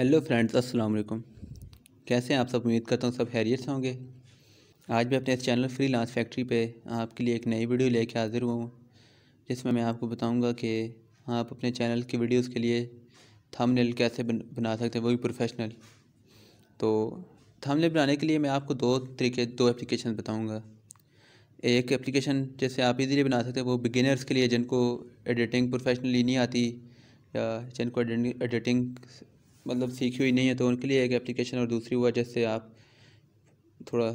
hello friends अस्सलाम वालेकुम कैसे हैं आप सब उम्मीद करता हूँ सब हैरियत से होंगे आज मैं अपने इस चैनल फ्री लांस फैक्ट्री पे आपके लिए एक नई वीडियो लेके हाज़िर हुआ हूँ जिसमें मैं आपको बताऊँगा कि आप अपने चैनल की वीडियोस के लिए थंबनेल कैसे बना सकते हैं वो भी प्रोफेशनल तो थंबनेल बनाने के लिए मैं आपको दो तरीके दो एप्लीकेशन बताऊँगा एक एप्लीकेशन जैसे आप इजीली बना सकते हैं वो बिगिनर्स के लिए जिनको एडिटिंग प्रोफेशनली नहीं आती या जिनको एडिटिंग मतलब सीखी हुई नहीं है तो उनके लिए एक एप्लीकेशन और दूसरी हुआ जिससे आप थोड़ा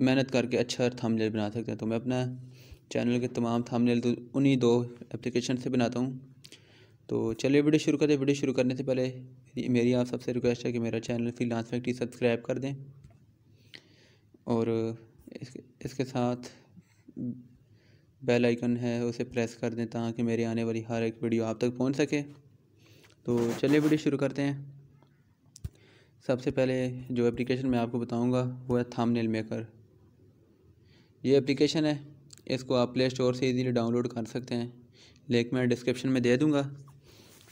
मेहनत करके अच्छा थंबनेल बना सकते हैं तो मैं अपना चैनल के तमाम थंबनेल तो उन्हीं दो एप्लीकेशन से बनाता हूँ तो चलिए वीडियो शुरू करें वीडियो शुरू करने से पहले मेरी आप सबसे रिक्वेस्ट है कि मेरा चैनल फ्रीलांस फैक्ट्री सब्सक्राइब कर दें और इसके इसके साथ बेल आइकन है उसे प्रेस कर दें ताकि मेरी आने वाली हर एक वीडियो आप तक पहुंच सके तो चलिए वीडियो शुरू करते हैं सबसे पहले जो एप्लीकेशन मैं आपको बताऊंगा वो है थामनेल मेकर ये एप्लीकेशन है इसको आप प्ले स्टोर से इजीली डाउनलोड कर सकते हैं लिंक मैं डिस्क्रिप्शन में दे दूंगा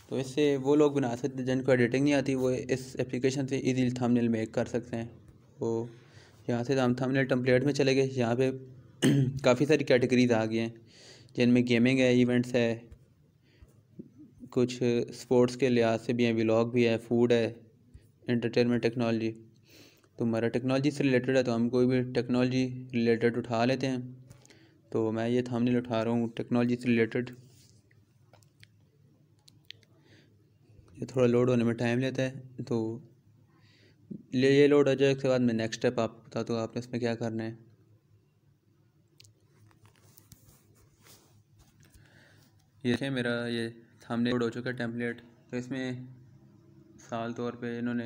तो इससे वो लोग बना सकते हैं जिनको एडिटिंग नहीं आती वो इस एप्लीकेशन से ईजी थामनेल मेक कर सकते हैं तो यहाँ से हम थामनेल टम्पलेट में चले गए यहाँ पर काफ़ी सारी कैटेगरीज आ गई हैं जिनमें गेमिंग है इवेंट्स है कुछ स्पोर्ट्स के लिहाज से भी हैं व्लॉग भी है फूड है एंटरटेनमेंट टेक्नोलॉजी तो हमारा टेक्नोलॉजी से रिलेटेड है तो हम कोई भी टेक्नोलॉजी रिलेटेड उठा लेते हैं तो मैं ये थामने उठा रहा हूँ टेक्नोलॉजी से रिलेटेड ये थोड़ा लोड होने में टाइम लेता है तो ले ये लोड हो जाए उसके बाद मैं नेक्स्ट स्टेप आप बता दूँ आपने इसमें क्या करना है ये देखें मेरा ये थामने लोड हो चुका है टेम्पलेट तो इसमें साल तौर पे इन्होंने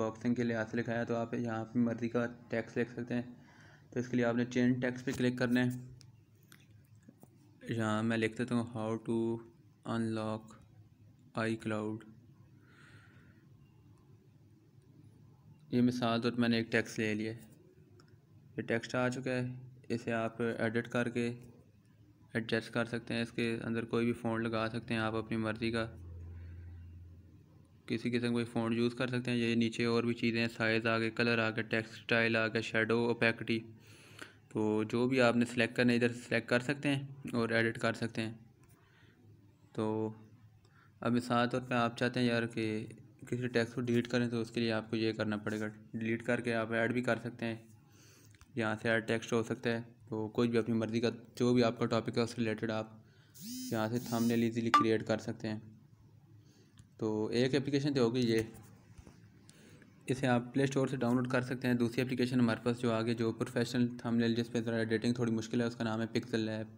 बॉक्सिंग के लिहाज से लिखाया तो आप यहाँ पर मर्ज़ी का टैक्स लिख सकते हैं तो इसके लिए आपने चेन टैक्स पे क्लिक करना है यहाँ मैं लिख देता हूँ how to unlock iCloud ये मिसाल तौर तो मैंने एक टैक्स ले लिया ये टेक्स्ट आ चुका है इसे आप एडिट करके एडजस्ट कर सकते हैं इसके अंदर कोई भी फ़ोन लगा सकते हैं आप अपनी मर्ज़ी का किसी किस्म कोई फ़ोन यूज़ कर सकते हैं ये नीचे और भी चीज़ें साइज़ आ गए कलर आ गए टेक्सटाइल आ गए शेडो ओपैकटी तो जो भी आपने सेलेक्ट करना इधर सेलेक्ट कर सकते हैं और एडिट कर सकते हैं तो अब मिसाल तौर पर आप चाहते हैं यार कि किसी टैक्स को डिलीट करें तो उसके लिए आपको ये करना पड़ेगा डिलीट करके आप ऐड भी कर सकते हैं यहाँ से ऐड टेक्स्ट हो सकता है तो कोई भी अपनी मर्ज़ी का जो भी आपका टॉपिक है उससे रिलेटेड आप यहाँ से थंबनेल इजीली क्रिएट कर सकते हैं तो एक एप्लीकेशन तो होगी ये इसे आप प्ले स्टोर से डाउनलोड कर सकते हैं दूसरी एप्लीकेशन हमारे पास जो आगे जो प्रोफेशनल थंबनेल जिस पे ज़रा एडिटिंग थोड़ी मुश्किल है उसका नाम है पिक्सल लैब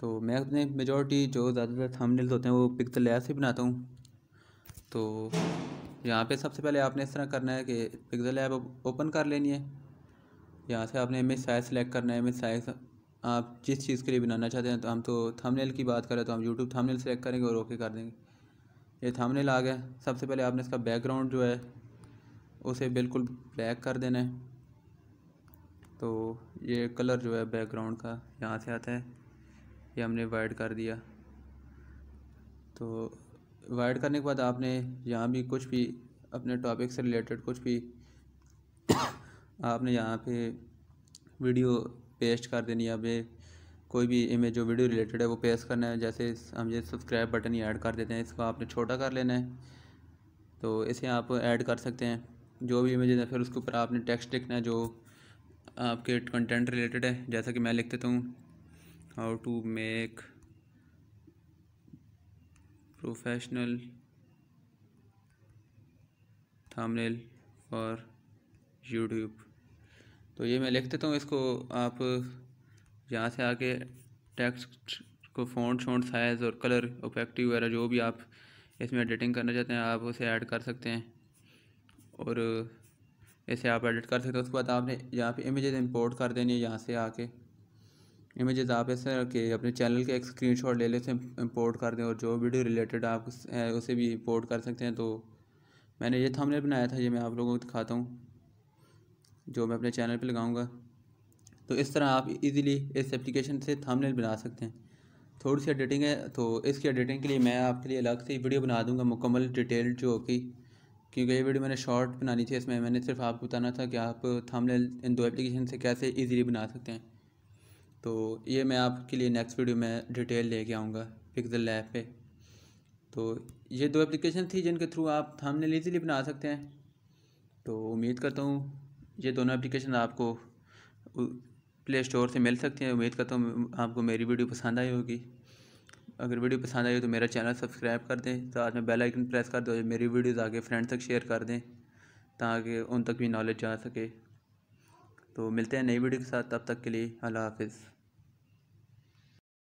तो मैं अपने मेजॉरिटी जो ज़्यादातर थंबनेल्स होते हैं वो पिक्सल लैब से बनाता हूँ तो यहाँ पे सबसे पहले आपने इस तरह करना है कि पिक्सल ऐप ओपन कर लेनी है यहाँ से आपने इमेज साइज सेलेक्ट करना है इमेज साइज आप जिस चीज़ के लिए बनाना चाहते हैं तो हम तो थंबनेल की बात करें तो हम यूट्यूब थंबनेल सेलेक्ट करेंगे और ओके कर देंगे ये थामने ला गया सबसे पहले आपने इसका बैकग्राउंड जो है उसे बिल्कुल ब्लैक कर देना है तो ये कलर जो है बैकग्राउंड का यहाँ से आता है ये हमने वाइट कर दिया तो वाइट करने के बाद आपने यहाँ भी कुछ भी अपने टॉपिक से रिलेटेड कुछ भी आपने यहाँ पे वीडियो पेस्ट कर देनी है अभी कोई भी इमेज जो वीडियो रिलेटेड है वो पेश करना है जैसे हम ये सब्सक्राइब बटन ही ऐड कर देते हैं इसको आपने छोटा कर लेना है तो इसे आप ऐड कर सकते हैं जो भी इमेज है फिर उसके ऊपर आपने टेक्स्ट लिखना है जो आपके कंटेंट रिलेटेड है जैसा कि मैं लिख देता हूँ how to make professional thumbnail for YouTube तो ये मैं लिख देता हूँ इसको आप यहाँ से आके टेक्स्ट को फ़ॉन्ट शॉन्ट साइज़ और कलर ओपेक्टिव वगैरह जो भी आप इसमें एडिटिंग करना चाहते हैं आप उसे ऐड कर सकते हैं और इसे आप एडिट कर सकते हैं उसके बाद आपने यहाँ पे इमेजेस इंपोर्ट कर देनी है यहाँ से आके इमेजेस आप ऐसे रखिए अपने चैनल के एक शॉट ले लें उसे इम्पोर्ट कर दें और जो वीडियो रिलेटेड आप उसे भी इम्पोर्ट कर सकते हैं तो मैंने ये थंबनेल बनाया था ये मैं आप लोगों को दिखाता हूँ जो मैं अपने चैनल पे लगाऊंगा तो इस तरह आप इजीली इस एप्लीकेशन से थंबनेल बना सकते हैं थोड़ी सी एडिटिंग है तो इसकी एडिटिंग के लिए मैं आपके लिए अलग से वीडियो बना दूंगा मुकम्मल डिटेल जो होगी क्योंकि ये वीडियो मैंने शॉर्ट बनानी थी इसमें मैंने सिर्फ आपको बताना था कि आप थंबनेल इन दो एप्लीकेशन से कैसे इजीली बना सकते हैं तो ये मैं आपके लिए नेक्स्ट वीडियो में डिटेल लेके आऊँगा पिक्सल लैब पे तो ये दो एप्लीकेशन थी जिनके थ्रू आप थंबनेल इजीली बना सकते हैं तो उम्मीद करता हूँ ये दोनों एप्लीकेशन आपको प्ले स्टोर से मिल सकते हैं उम्मीद करता हूँ आपको मेरी वीडियो पसंद आई होगी अगर वीडियो पसंद आई हो तो मेरा चैनल सब्सक्राइब कर दें साथ तो में बेल आइकन प्रेस कर दो मेरी वीडियोस आगे फ्रेंड तक शेयर कर दें ताकि उन तक भी नॉलेज जा सके तो मिलते हैं नई वीडियो के साथ तब तक के लिए अल्लाह हाफिज़